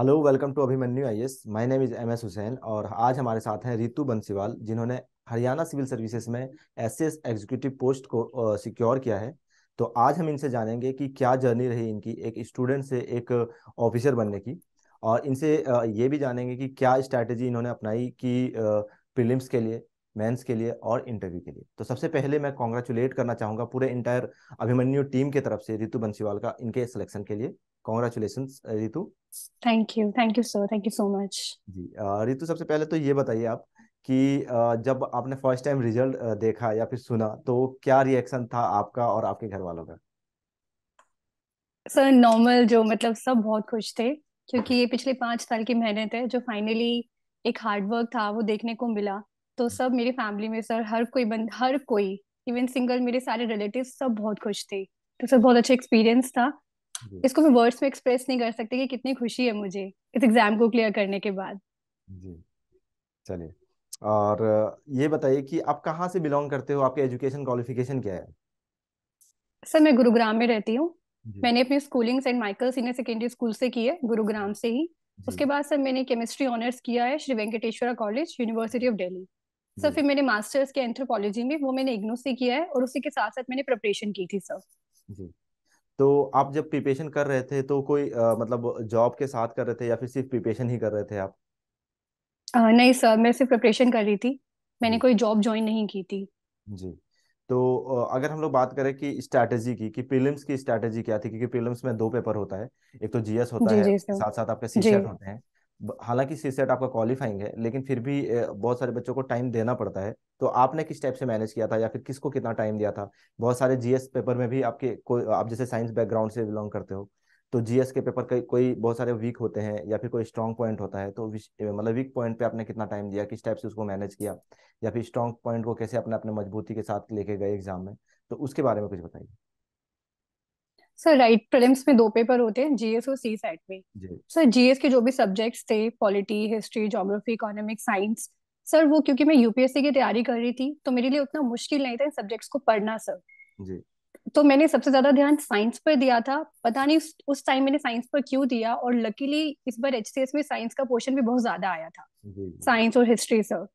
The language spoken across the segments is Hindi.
Hello welcome to Abhimanyu I S my name is M S Hussain और आज हमारे साथ हैं रितु बंसीवाल जिन्होंने हरियाणा सिविल सर्विसेज में एस एस एग्जीक्यूटिव पोस्ट को सिक्योर किया है तो आज हम इनसे जानेंगे कि क्या जर्नी रही इनकी एक स्टूडेंट से एक ऑफिसर बनने की और इनसे ये भी जानेंगे कि क्या स्ट्रैटेजी इन्होंने अपनाई कि प्रीलिम्स के लिए मेंस के लिए और इंटरव्यू के लिए तो सबसे पहले मैं कॉन्ग्रेचुलेट करना चाहूंगा पूरे इंटायर अभिमन्यु टीम की तरफ से रितु बंसीवाल का इनके सिलेक्शन के लिए congratulation Ritu thank you thank you sir thank you so much ji Ritu सबसे पहले तो ये बताइए आप कि जब आपने फर्स्ट टाइम रिजल्ट देखा या फिर सुना तो क्या रिएक्शन था आपका और आपके घर वालों का सर नॉर्मल जो मतलब सब बहुत खुश थे क्योंकि ये पिछले पांच साल की मेहनत है जो फाइनली एक हार्डवर्क था वो देखने को मिला तो सब मेरी फैमिली में सर हर कोई बंद हर कोई इवन सिंगल मेरे सारे रिलेटिव सब बहुत खुश थे तो सर बहुत अच्छा एक्सपीरियंस था इसको मैं वर्ड्स में एक्सप्रेस नहीं कर सकती कि कितनी खुशी है मुझे इस एग्जाम को क्लियर करने के बाद जी चलिए और ये बताइए कि आप कहाँ से बिलोंग करते हो आपके एजुकेशन क्वालिफिकेशन क्या है सर मैं गुरुग्राम में रहती हूँ मैंने अपनी schooling Saint Michael senior secondary school से की है गुरुग्राम से ही उसके बाद सर मैंने केमिस्ट्री ऑनर्स किया है Shri Venkateswara college university of Delhi sir hmm. फिर मैंने मास्टर्स के एंथ्रोपोलॉजी में वो मैंने इग्नू से किया है और उसी के साथ साथ मैंने प्रिपरेशन की थी सर जी तो आप जब प्रिपरेशन कर रहे थे तो कोई आ, मतलब जॉब के साथ कर रहे थे या फिर सिर्फ प्रिपरेशन ही कर रहे थे आप आ, नहीं सर मैं सिर्फ प्रिपरेशन कर रही थी मैंने कोई जॉब ज्वाइन नहीं की थी जी तो अगर हम लोग बात करें कि स्ट्रेटजी की कि प्रीलिम्स की स्ट्रेटजी क्या थी क्योंकि प्रीलिम्स में दो पेपर होता है एक तो जीएस होता जी, है जी, साथ साथ आपके सीसेट होते हैं हालांकि सी सेट आपका क्वालिफाइंग है लेकिन फिर भी बहुत सारे बच्चों को टाइम देना पड़ता है तो आपने किस टाइप से मैनेज किया था या फिर किसको कितना टाइम दिया था बहुत सारे जीएस पेपर में भी आपके कोई आप जैसे साइंस बैकग्राउंड से बिलोंग करते हो तो जीएस के पेपर कई कोई बहुत सारे वीक होते हैं या फिर कोई स्ट्रॉन्ग पॉइंट होता है तो मतलब वीक पॉइंट पे आपने कितना टाइम दिया किस टाइप से उसको मैनेज किया या फिर स्ट्रॉन्ग पॉइंट को कैसे अपने अपने मजबूती के साथ लेके गए एग्जाम में तो उसके बारे में कुछ बताइए सर राइट प्रम्स में दो पेपर होते हैं जीएस और सी सेट में सर जीएस के जो भी सब्जेक्ट्स थे polity history geography economic science sir वो क्योंकि मैं यूपीएससी की तैयारी कर रही थी तो मेरे लिए उतना मुश्किल नहीं था इन सब्जेक्ट्स को पढ़ना सर जी तो मैंने सबसे ज्यादा ध्यान साइंस पर दिया था पता नहीं उस टाइम मैंने साइंस पर क्यों दिया और लकीली इस बार एच में साइंस का पोर्शन भी बहुत ज्यादा आया था साइंस और हिस्ट्री सर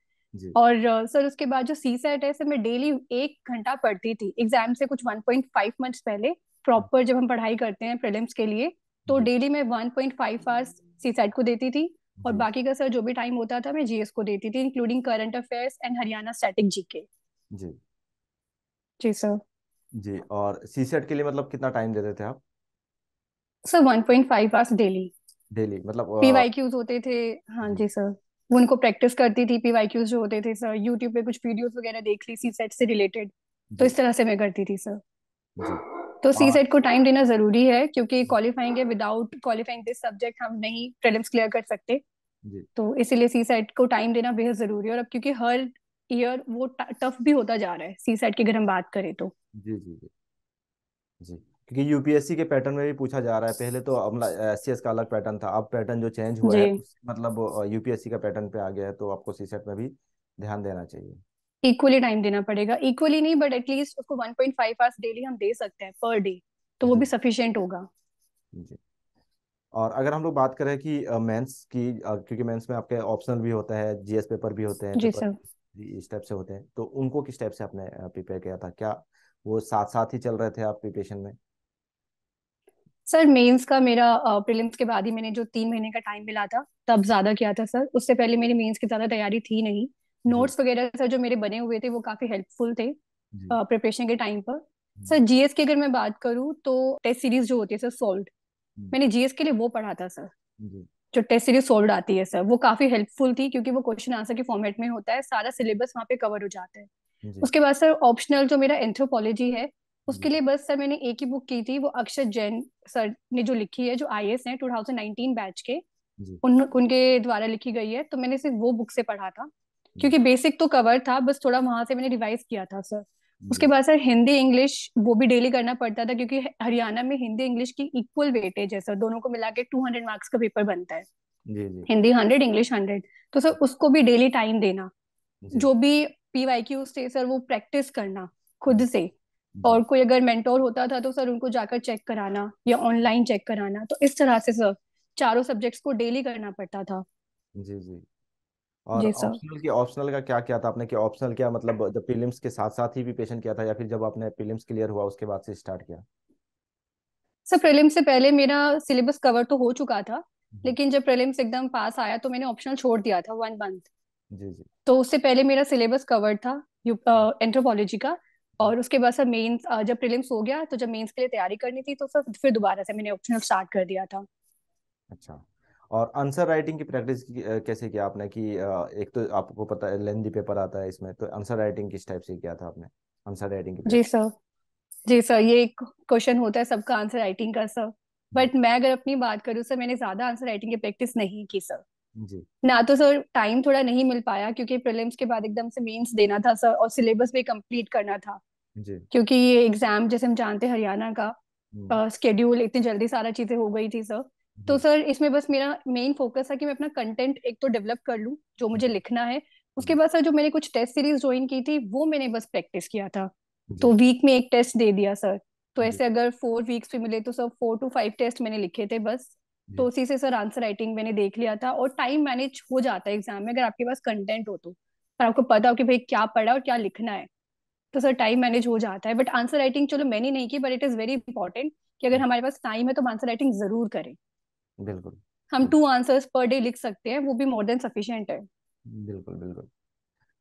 और uh, सर उसके बाद जो सी सेट है सर मैं डेली एक घंटा पढ़ती थी एग्जाम से कुछ 1.5 मंथ्स पहले प्रॉपर जब हम पढ़ाई करते हैं प्रिलिम्स के लिए तो डेली हम्म। मैं one point five hours C set को देती थी और हम्म। बाकी का सर जो भी टाइम होता था मैं जीएस को देती थी including current affairs and Haryana static GK जी जी सर जी और सी सेट के लिए मतलब कितना टाइम देते थे आप सर 1.5 आवर्स डेली डेली मतलब पीवाईक्यूज होते थे हाँ हम्म। जी सर उनको प्रैक्टिस करती थी पीवाईक्यूज जो होते थे सर यूट्यूब पे कुछ वीडियोस वगैरह देख ली सी सेट से रिलेटेड तो इस तरह से मैं करती थी सर जी तो सी सेट को टाइम देना जरूरी है क्योंकि क्वालिफाइंग है विदाउट क्वालिफाइंग दिस सब्जेक्ट हम नहीं प्रीलिम्स क्लियर कर सकते तो इसीलिए सी सेट को टाइम देना बेहद जरूरी है और अब क्योंकि हर ईयर वो टफ भी होता जा रहा है सी सेट की अगर हम बात करें तो जी जी जी जी क्योंकि यूपीएससी के पैटर्न में भी पूछा जा रहा है पहले तो एससीएस का अलग पैटर्न था अब पैटर्न जो चेंज हुआ है मतलब यूपीएससी का पैटर्न पे आ गया है तो आपको सी सेट में भी ध्यान देना चाहिए इक्वली टाइम देना पड़ेगा इक्वली नहीं बट एटलीस्ट उसको 1.5 पॉइंट आवर्स डेली हम दे सकते हैं पर डे तो वो भी सफिशियंट होगा और अगर हम लोग बात करें कि मेंस की क्योंकि मेंस में आपके ऑप्शनल भी होता है जीएस पेपर भी होते हैं जी सर इस टाइप से होते हैं तो उनको किस टाइप से आपने प्रिपेयर किया था क्या वो साथ साथ ही चल रहे थे आप प्रिपरेशन में सर मेंस का मेरा प्रीलिम्स के बाद ही मैंने जो तीन महीने का टाइम मिला था तब ज्यादा किया था सर उससे पहले मेरी मेंस की ज्यादा तैयारी थी नहीं नोट्स वगैरह सर जो मेरे बने हुए थे वो काफी हेल्पफुल थे प्रिपरेशन के टाइम पर सर जीएस की अगर मैं बात करूँ तो टेस्ट सीरीज जो होती है सर सोल्ड मैंने जीएस के लिए वो पढ़ा था सर जो टेस्ट सीरीज सोल्ड आती है सर वो काफी हेल्पफुल थी क्योंकि वो क्वेश्चन आंसर के फॉर्मेट में होता है सारा सिलेबस वहाँ पे कवर हो जाता है उसके बाद सर ऑप्शनल जो मेरा एंथ्रोपोलॉजी है उसके लिए बस सर मैंने एक ही बुक की थी वो अक्षर जैन सर ने जो लिखी है जो आई एस है टू बैच के उन उनके द्वारा लिखी गई है तो मैंने सिर्फ वो बुक से पढ़ा था क्योंकि बेसिक तो कवर था बस थोड़ा वहां से मैंने रिवाइज किया था सर उसके बाद सर हिंदी इंग्लिश वो भी डेली करना पड़ता था क्योंकि हरियाणा में हिंदी इंग्लिश की इक्वल वेटेज है सर दोनों को मिला के टू हंड्रेड मार्क्स का पेपर बनता है हिंदी हंड्रेड इंग्लिश हंड्रेड तो सर उसको भी डेली टाइम देना जो भी पी वाई क्यू से सर वो प्रैक्टिस करना खुद से और कोई अगर मेंटोर होता था तो सर उनको जाकर चेक कराना या ऑनलाइन चेक कराना तो इस तरह से सर चारों सब्जेक्ट्स को डेली करना पड़ता था जी जी और जी सर ऑप्शनल के ऑप्शनल का क्या किया था आपने कि ऑप्शनल क्या मतलब जब प्रीलिम्स के साथ साथ ही भी पेशेंट किया था या फिर जब आपने प्रीलिम्स क्लियर हुआ उसके बाद से स्टार्ट किया सर प्रीलिम्स से पहले मेरा सिलेबस कवर तो हो चुका था हम्म। लेकिन जब प्रीलिम्स एकदम पास आया तो मैंने ऑप्शनल छोड़ दिया था वन मंथ जी जी तो उससे पहले मेरा सिलेबस कवर था एंथ्रोपोलॉजी का और उसके बाद सर मेंस जब प्रीलिम्स हो गया तो जब मेंस के लिए तैयारी करनी थी तो सर फिर दोबारा से मैंने ऑप्शनल स्टार्ट कर दिया था अच्छा और आंसर राइटिंग की प्रैक्टिस कैसे किया आपने कि एक तो आपको पता है लेंदी पेपर आता है इसमें तो आंसर राइटिंग किस टाइप से किया था आपने आंसर राइटिंग की जी सर जी सर ये एक क्वेश्चन होता है सबका आंसर राइटिंग का सर बट मैं अगर अपनी बात करूँ सर मैंने ज्यादा आंसर राइटिंग की प्रैक्टिस नहीं की सर जी ना तो सर टाइम थोड़ा नहीं मिल पाया क्योंकि प्रीलिम्स के बाद एकदम से मेंस देना था सर और सिलेबस भी कंप्लीट करना था जी क्योंकि ये एग्जाम जैसे हम जानते हैं हरियाणा का स्केड्यूल हम्म। इतनी जल्दी सारा चीजें हो गई थी सर तो हम्म। सर इसमें बस मेरा मेन फोकस था कि मैं अपना कंटेंट एक तो डेवलप कर लूँ जो मुझे हम्म। लिखना है उसके हम्म। बाद सर जो मैंने कुछ टेस्ट सीरीज ज्वाइन की थी वो मैंने बस प्रैक्टिस किया था तो वीक में एक टेस्ट दे दिया सर तो ऐसे अगर फोर वीक्स भी मिले तो sir four two five test मैंने लिखे थे बस तो उसी से सर आंसर राइटिंग मैंने देख लिया था और टाइम मैनेज हो जाता है एग्जाम में अगर आपके पास कंटेंट हो तो पर आपको पता हो कि भाई क्या पढ़ा और क्या लिखना है तो सर टाइम मैनेज हो जाता है बट आंसर राइटिंग चलो मैंने नहीं की but it is very important कि अगर हमारे पास टाइम है तो हम आंसर राइटिंग जरूर करें बिल्कुल हम टू आंसर्स पर डे लिख सकते हैं वो भी मोर देन सफिशिएंट है बिल्कुल बिल्कुल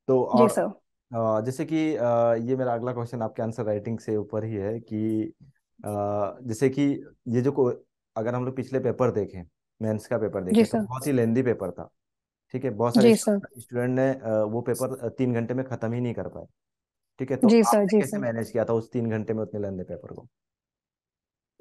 तो और जी सर जैसे कि ये मेरा अगला क्वेश्चन आपके आंसर राइटिंग से ऊपर ही है कि जैसे कि ये जो को अगर हम लोग पिछले पेपर देखें मेंस का पेपर देखें तो बहुत ही लेंदी पेपर था ठीक है बहुत सारे स्टूडेंट ने वो पेपर तीन घंटे में खत्म ही नहीं कर पाए ठीक है तो जी सर, जी कैसे मैनेज किया था उस तीन घंटे में उतने लंबे पेपर को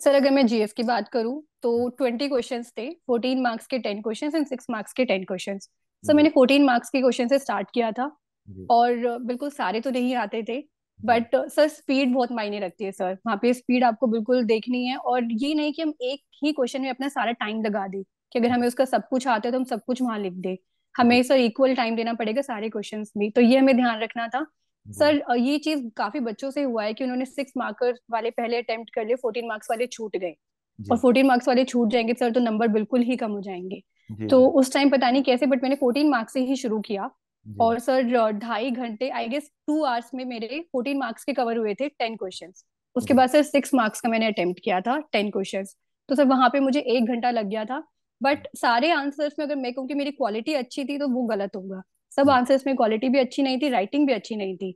सर अगर मैं जीएफ की बात करूं तो ट्वेंटी क्वेश्चंस थे फोर्टीन मार्क्स के ten questions and six marks के टेन क्वेश्चंस सर मैंने फोर्टीन मार्क्स के क्वेश्चन से स्टार्ट किया था hmm. और बिल्कुल सारे तो नहीं आते थे बट hmm. सर स्पीड बहुत मायने रखती है सर वहाँ पे स्पीड आपको बिल्कुल देखनी है और ये नहीं कि हम एक ही क्वेश्चन में अपना सारा टाइम लगा दें कि अगर हमें उसका सब कुछ आता है तो हम सब कुछ वहाँ लिख दें हमें सर इक्वल टाइम देना पड़ेगा सारे क्वेश्चन में तो ये हमें ध्यान रखना था हम्म। सर ये चीज काफी बच्चों से हुआ है कि उन्होंने सिक्स मार्कर वाले पहले अटेम्प्ट कर लिए फोर्टीन मार्क्स वाले छूट गए और फोर्टीन मार्क्स वाले छूट जाएंगे सर तो नंबर बिल्कुल ही कम हो जाएंगे तो उस टाइम पता नहीं कैसे बट मैंने फोर्टीन मार्क्स से ही शुरू किया और सर ढाई घंटे आई गेस टू आवर्स में मेरे फोर्टीन मार्क्स के कवर हुए थे टेन क्वेश्चन उसके बाद सर सिक्स मार्क्स का मैंने अटेम्प्ट किया था टेन क्वेश्चन तो सर वहां पे मुझे एक घंटा लग गया था बट सारे आंसर्स में अगर मैं कहूँ कि मेरी क्वालिटी अच्छी थी तो वो गलत होगा सब आंसर्स hmm. में क्वालिटी भी अच्छी नहीं थी राइटिंग भी अच्छी नहीं थी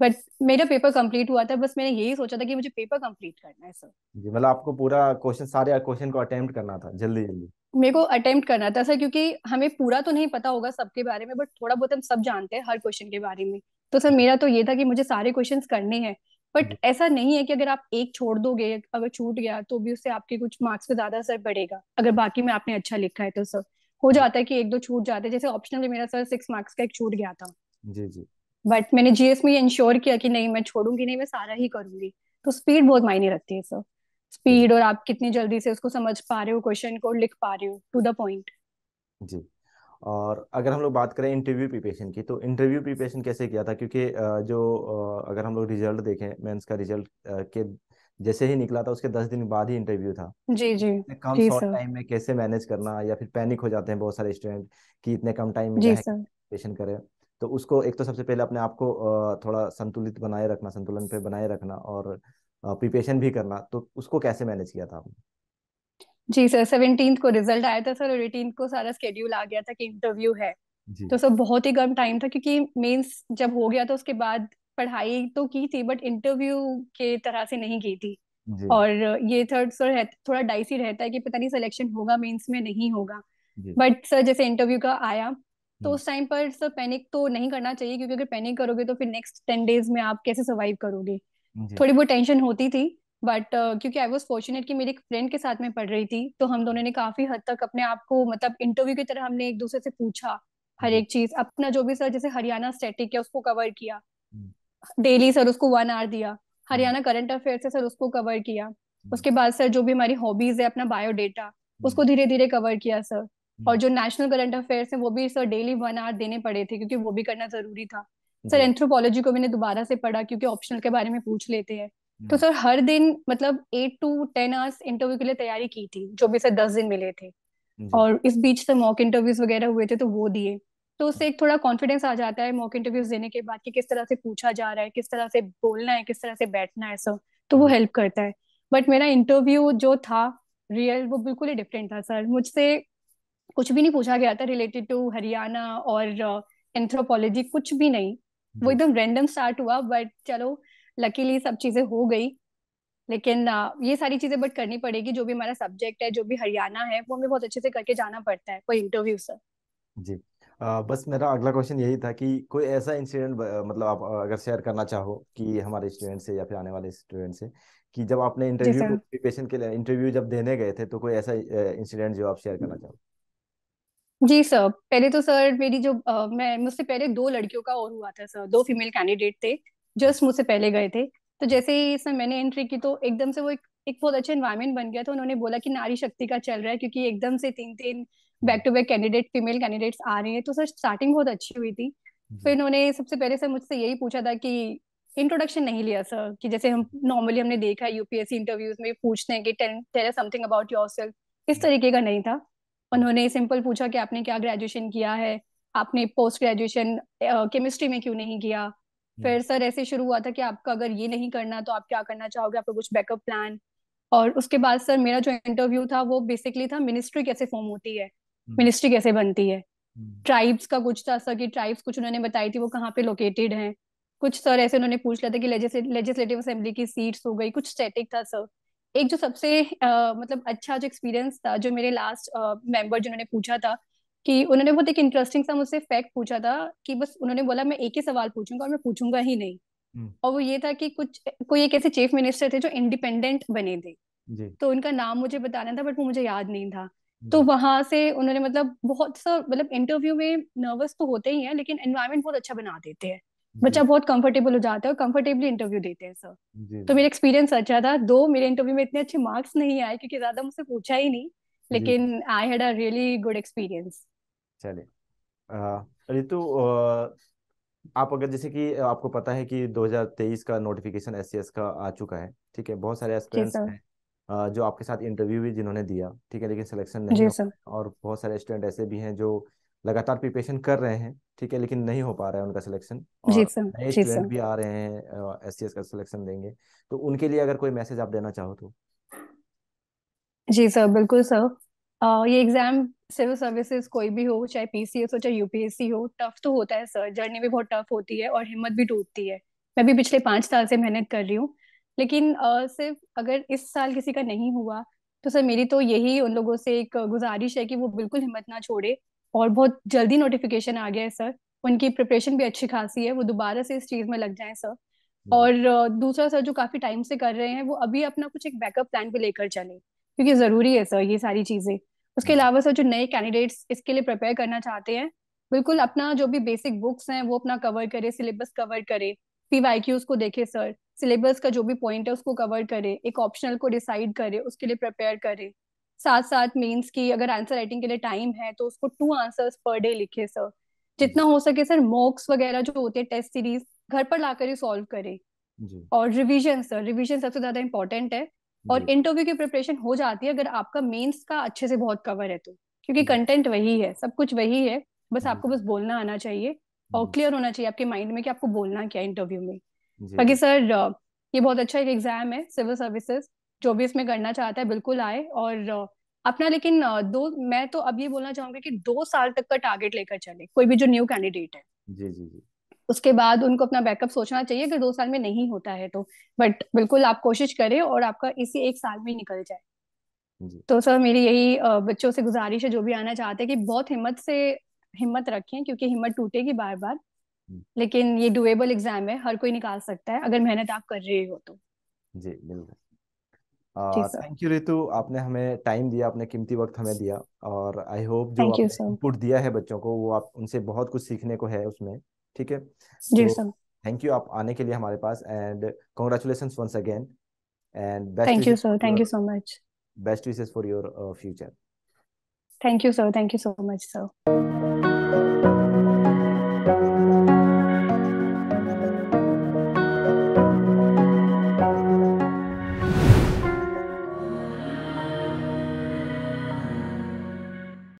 बट मेरा पेपर कंप्लीट हुआ था बस मैंने यही सोचा था कि मुझे पेपर कंप्लीट करना है सर जी मतलब आपको पूरा क्वेश्चन सारे क्वेश्चन को अटेम्प्ट करना था जल्दी जल्दी मेरे को अटेम्प्ट करना था सर क्योंकि हमें पूरा तो नहीं पता होगा सबके बारे में बट थोड़ा बहुत हम सब जानते हैं हर क्वेश्चन के बारे में तो सर मेरा तो ये था कि मुझे सारे क्वेश्चन करने हैं बट hmm. ऐसा नहीं है कि अगर आप एक छोड़ दोगे अगर छूट गया तो भी उससे आपके कुछ मार्क्स पे ज्यादा असर पड़ेगा अगर बाकी में आपने अच्छा लिखा है तो सर हो जाता है कि एक दो छूट जाते हैं जैसे ऑप्शनल में मेरा सर सिक्स मार्क्स का एक छूट गया था जी जी बट मैंने जीएस में ये इंश्योर किया कि नहीं मैं छोड़ूंगी नहीं मैं सारा ही करूंगी तो स्पीड बहुत मायने रखती है सर स्पीड और आप कितनी जल्दी से उसको समझ पा रहे हो क्वेश्चन को लिख पा रहे हो टू द पॉइंट जी और अगर हम लोग बात करें इंटरव्यू प्रिपरेशन की तो इंटरव्यू प्रिपरेशन कैसे किया था क्योंकि जो अगर हम लोग रिजल्ट देखें मेंस का रिजल्ट के जैसे ही निकला था उसके दस दिन बाद ही इंटरव्यू था जी जी कम शॉर्ट टाइम में कैसे मैनेज करना या फिर पैनिक हो जाते हैं बहुत सारे स्टूडेंट कि इतने कम टाइम में पेशन करें तो उसको एक तो सबसे पहले अपने आप को थोड़ा संतुलित बनाए रखना संतुलन पे बनाए रखना और प्रिपरेशन भी करना तो उसको कैसे मैनेज किया था आपने जी सर सेवनटीन को रिजल्ट आया था सर और एटीन को सारा स्केड्यूल आ गया था कि इंटरव्यू है तो सर बहुत ही कम टाइम था क्योंकि मेंस जब हो गया था उसके बाद पढ़ाई तो की थी बट इंटरव्यू के तरह से नहीं की थी और ये थर्ड सर थोड़ा डाइसी रहता है कि पता नहीं सिलेक्शन होगा मेंस में नहीं होगा बट सर जैसे इंटरव्यू का आया तो हम्म। उस टाइम पर सर पैनिक तो नहीं करना चाहिए क्योंकि अगर पैनिक करोगे तो फिर नेक्स्ट टेन डेज में आप कैसे सर्वाइव करोगे थोड़ी बहुत टेंशन होती थी बट uh, क्योंकि आई वॉज फॉर्चुनेट कि मेरी एक फ्रेंड के साथ में पढ़ रही थी तो हम दोनों ने काफी हद तक अपने आप को मतलब इंटरव्यू की तरह हमने एक दूसरे से पूछा हर एक चीज अपना जो भी सर जैसे हरियाणा स्टेटिक है उसको कवर किया हम्म। डेली सर उसको वन आवर दिया हम्म। हरियाणा करंट अफेयर से सर उसको कवर किया हम्म। उसके बाद सर जो भी हमारी हॉबीज है अपना बायोडेटा हम्म। उसको धीरे धीरे कवर किया सर और जो नेशनल करंट अफेयर है वो भी सर डेली वन आवर देने पड़े थे क्योंकि वो भी करना जरूरी था सर एंथ्रोपोलॉजी को मैंने दोबारा से पढ़ा क्योंकि ऑप्शनल के बारे में पूछ लेते हैं तो सर हर दिन मतलब eight to ten hours interview के लिए तैयारी की थी जो भी सर दस दिन मिले थे और इस बीच से मॉक इंटरव्यूज वगैरह हुए थे तो वो दिए तो उससे एक थोड़ा कॉन्फिडेंस आ जाता है मॉक इंटरव्यूज देने के बाद कि किस तरह से पूछा जा रहा है किस तरह से बोलना है किस तरह से बैठना है सर तो वो हेल्प hmm. करता है बट मेरा इंटरव्यू जो था रियल वो बिल्कुल ही डिफरेंट था सर मुझसे कुछ भी नहीं पूछा गया था रिलेटेड टू हरियाणा और एंथ्रोपोलॉजी uh, कुछ भी नहीं वो hmm. एकदम रेंडम स्टार्ट हुआ बट चलो लकीली सब चीजें हो गई लेकिन uh, ये सारी चीजें बट करनी पड़ेगी जो भी हमारा सब्जेक्ट है जो भी हरियाणा है वो हमें बहुत अच्छे से करके जाना पड़ता है कोई इंटरव्यू सर जी बस मेरा अगला क्वेश्चन यही था कि कोई ऐसा इंसिडेंट मतलब आप अगर शेयर करना चाहो कि हमारे स्टूडेंट से या फिर आने वाले स्टूडेंट से कि जब आपने इंटरव्यू प्रिपरेशन के लिए इंटरव्यू जब देने गए थे तो कोई ऐसा इंसिडेंट जो आप शेयर करना चाहो जी सर पहले तो सर मेरी जो आ, मैं मुझसे पहले दो लड़कियों का और हुआ था सर दो फीमेल कैंडिडेट थे जस्ट मुझसे पहले गए थे तो जैसे ही सर मैंने एंट्री की तो एकदम से वो एक एक बहुत अच्छा इन्वायरमेंट बन गया था उन्होंने बोला कि नारी शक्ति का चल रहा है क्योंकि एकदम से तीन तीन back to back candidate female candidates आ रहे हैं तो सर स्टार्टिंग बहुत अच्छी हुई थी हम्म। फिर उन्होंने सबसे पहले सर मुझसे यही पूछा था कि इंट्रोडक्शन नहीं लिया सर कि जैसे हम नॉर्मली हमने देखा है यूपीएससी इंटरव्यूज में पूछते हैं कि टेल समथिंग अबाउट योरसेल्फ इस हम्म। तरीके का नहीं था उन्होंने सिंपल पूछा कि आपने क्या ग्रेजुएशन किया है आपने पोस्ट ग्रेजुएशन केमिस्ट्री में क्यों नहीं किया हम्म। फिर सर ऐसे शुरू हुआ था कि आपका अगर ये नहीं करना तो आप क्या करना चाहोगे आपका कुछ बैकअप प्लान और उसके बाद सर मेरा जो इंटरव्यू था वो बेसिकली था मिनिस्ट्री कैसे फॉर्म होती है हम्म। मिनिस्ट्री कैसे बनती है हम्म। ट्राइब्स का कुछ था सर की ट्राइब्स कुछ उन्होंने बताई थी वो कहाँ पे लोकेटेड हैं कुछ सर ऐसे उन्होंने पूछ लिया था कि लेजिस्लेटिव असेंबली की सीट्स हो गई कुछ स्टैटिक था सर एक जो सबसे आ, मतलब अच्छा जो एक्सपीरियंस था जो मेरे लास्ट मेंबर जिन्होंने पूछा था कि उन्होंने बहुत एक इंटरेस्टिंग सा मुझसे फैक्ट पूछा था कि बस उन्होंने बोला मैं एक ही सवाल पूछूंगा और मैं पूछूंगा ही नहीं हम्म। और वो ये था कि कुछ कोई एक ऐसे चीफ मिनिस्टर थे जो इंडिपेंडेंट बने थे तो उनका नाम मुझे बताना था बट वो मुझे याद नहीं था तो हम्म। वहां से उन्होंने मतलब बहुत सा मतलब इंटरव्यू में नर्वस तो होते ही हैं लेकिन एनवायरमेंट बहुत अच्छा बना देते हैं बच्चा बहुत कंफर्टेबल हो जाता है और कंफर्टेबली इंटरव्यू देते हैं सर तो मेरा एक्सपीरियंस अच्छा था दो मेरे इंटरव्यू में इतने अच्छे मार्क्स नहीं आए क्योंकि ज्यादा मुझसे पूछा ही नहीं लेकिन I had a really good experience चलिए ऋतु आप अगर जैसे कि आपको पता है कि 2023 का नोटिफिकेशन एस का आ चुका है ठीक है बहुत सारे एस्पिरेंट्स हैं जो आपके साथ इंटरव्यू भी जिन्होंने दिया ठीक है लेकिन सिलेक्शन नहीं और बहुत सारे स्टूडेंट ऐसे भी हैं जो लगातार प्रिपरेशन कर रहे हैं ठीक है लेकिन नहीं हो पा रहा है उनका सिलेक्शन जी सर नए स्टूडेंट भी आ रहे हैं एस का सिलेक्शन देंगे तो उनके लिए अगर कोई मैसेज आप देना चाहो तो जी सर बिल्कुल सर आ, ये एग्जाम सिविल सर्विसेज कोई भी हो चाहे पीसीएस हो चाहे यूपीएससी हो टफ तो होता है सर जर्नी भी बहुत टफ होती है और हिम्मत भी टूटती है मैं भी पिछले पांच साल से मेहनत कर रही हूँ लेकिन सिर्फ अगर इस साल किसी का नहीं हुआ तो सर मेरी तो यही उन लोगों से एक गुजारिश है कि वो बिल्कुल हिम्मत ना छोड़े और बहुत जल्दी नोटिफिकेशन आ गया है सर उनकी प्रिपरेशन भी अच्छी खासी है वो दोबारा से इस चीज में लग जाए सर हम्म। और दूसरा सर जो काफी टाइम से कर रहे हैं वो अभी अपना कुछ एक बैकअप प्लान भी लेकर चले क्योंकि जरूरी है सर ये सारी चीजें उसके हम्म। अलावा सर जो नए कैंडिडेट्स इसके लिए प्रिपेयर करना चाहते हैं बिल्कुल अपना जो भी बेसिक बुक्स हैं वो अपना कवर करे सिलेबस कवर करे क्यूज को देखे सर सिलेबस का जो भी पॉइंट है उसको कवर करे एक ऑप्शनल को डिसाइड करे उसके लिए प्रिपेयर करे साथ साथ मेंस की अगर आंसर राइटिंग के लिए टाइम है तो उसको टू आंसर्स पर डे लिखे सर जितना हो सके सर मॉक्स वगैरह जो होते हैं टेस्ट सीरीज घर पर लाकर ही सॉल्व करे और रिविजन सर रिविजन सबसे ज्यादा इम्पोर्टेंट है और इंटरव्यू की प्रिपरेशन हो जाती है अगर आपका मेंस का अच्छे से बहुत कवर है तो क्योंकि कंटेंट वही है सब कुछ वही है बस आपको बस बोलना आना चाहिए और क्लियर होना चाहिए आपके माइंड में कि आपको बोलना क्या इंटरव्यू में बाकी सर ये बहुत अच्छा एक एग्जाम है सिविल सर्विसेज जो भी इसमें करना चाहता है बिल्कुल आए और अपना लेकिन दो मैं तो अब ये बोलना चाहूंगी कि दो साल तक का टारगेट लेकर चले कोई भी जो न्यू कैंडिडेट है जी जी जी उसके बाद उनको अपना बैकअप सोचना चाहिए अगर दो साल में नहीं होता है तो बट बिल्कुल आप कोशिश करें और आपका इसी एक साल में निकल जाए तो सर मेरी यही बच्चों से गुजारिश है जो भी आना चाहते हैं कि बहुत हिम्मत से हिम्मत रखें क्योंकि हिम्मत टूटेगी बार बार लेकिन ये डुएबल एग्जाम है हर कोई निकाल सकता है अगर मेहनत आप कर रहे हो तो जी बिल्कुल थैंक यू रितु आपने हमें टाइम दिया आपने कीमती वक्त हमें दिया और आई होप जो Thank आपने इनपुट दिया है बच्चों को वो आप उनसे बहुत कुछ सीखने को है उसमें ठीक है जी सर थैंक यू आप आने के लिए हमारे पास and congratulation once again and best thank you sir thank you so much best wishes for your future thank you sir thank you so much sir